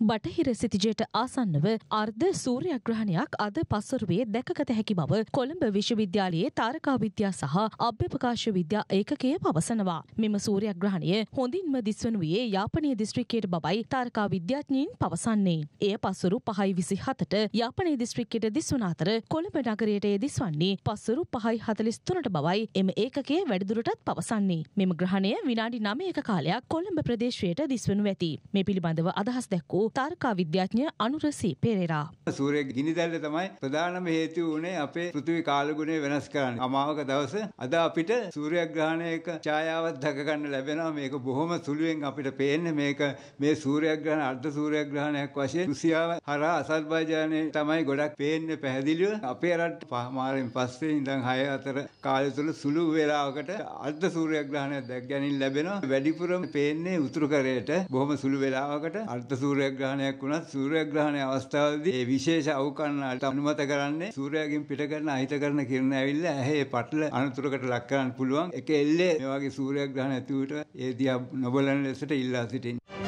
බටහිර සිතිජයට ආසන්නව අර්ධ සූර්යග්‍රහණයක් අද පසරුවේ දැකගත හැකි බව කොළඹ විශ්වවිද්‍යාලයේ තාරකා විද්‍යා සහ අභ්‍යපකාශ විද්‍යා ඒකකය පවසනවා. මෙම සූර්යග්‍රහණය හොඳින්ම දිස්වනුයේ යාපනය දිස්ත්‍රික්කයට බවයි තාරකා විද්‍යාඥීන් පවසන්නේ. එය පසුරු පහයි විසි හතට යාපනය දිස්ත්‍රික්කයට දිස්වන අතර කොළඹ නගරයට එය දිස්වන්නේ පසුරු පහයි හතලිස් තුනට බවයි එම ඒකකේ වැඩිදුරටත් පවසන්නේ. මෙම ග්‍රහණය විනාඩි නමයක කාලයක් කොළඹ ප්‍රදේශයට දිස්වනු ඇති. මේ පිළිබඳව අදහස් දැක්වූ වූ තර්කා විද්‍යාඥ අනුරසී පෙරේරා. සූර්ය ගිනිදැල්ල තමයි ප්‍රධානම හේතුව වුණේ අපේ පෘථිවි කාලගුණය වෙනස් කරන්න. අමාවක දවස අද අපිට සූර්යග්‍රහණයක ඡායාවක් දක ගන්න ලැබෙනවා. මේක බොහොම සුළුවෙන් අපිට පේන්නේ මේක මේ සූර්යග්‍රහණ අර්ධ සූර්යග්‍රහණයක් වශයෙන් රුසියාව හරහා අසර්බයිජානයේ තමයි ගොඩක් පේන්නේ පැහැදිලිව. අපේ රට පහමාරෙන් පස්සේ ඉඳන් 6 අතර කාලය තුල සුළු වේලාවකට අර්ධ සූර්යග්‍රහණයක් දැක් ගැනීම ලැබෙනවා. වැඩිපුරම පේන්නේ උතුරු කරේට බොහොම සුළු වේලාවකට අර්ධ සූර්යග්‍රහණයක් සූර්යග්‍රහණයක් වුණත් සූර්යග්‍රහණය අවස්ථාවේදී ඒ විශේෂ අවකන්නාට අනුමත කරන්නේ සූර්යයාගෙන් පිට කරන අහිත කරන කිරණ ඇවිල්ලා ඇහි පටල අනතුරකට ලක් කරන්න පුළුවන්. ඒක එල්ලේ මේ වගේ සූර්යග්‍රහණ ඇති උට ඒ දිහා නොබලන ලෙසට ඉල්ලා සිටින්න.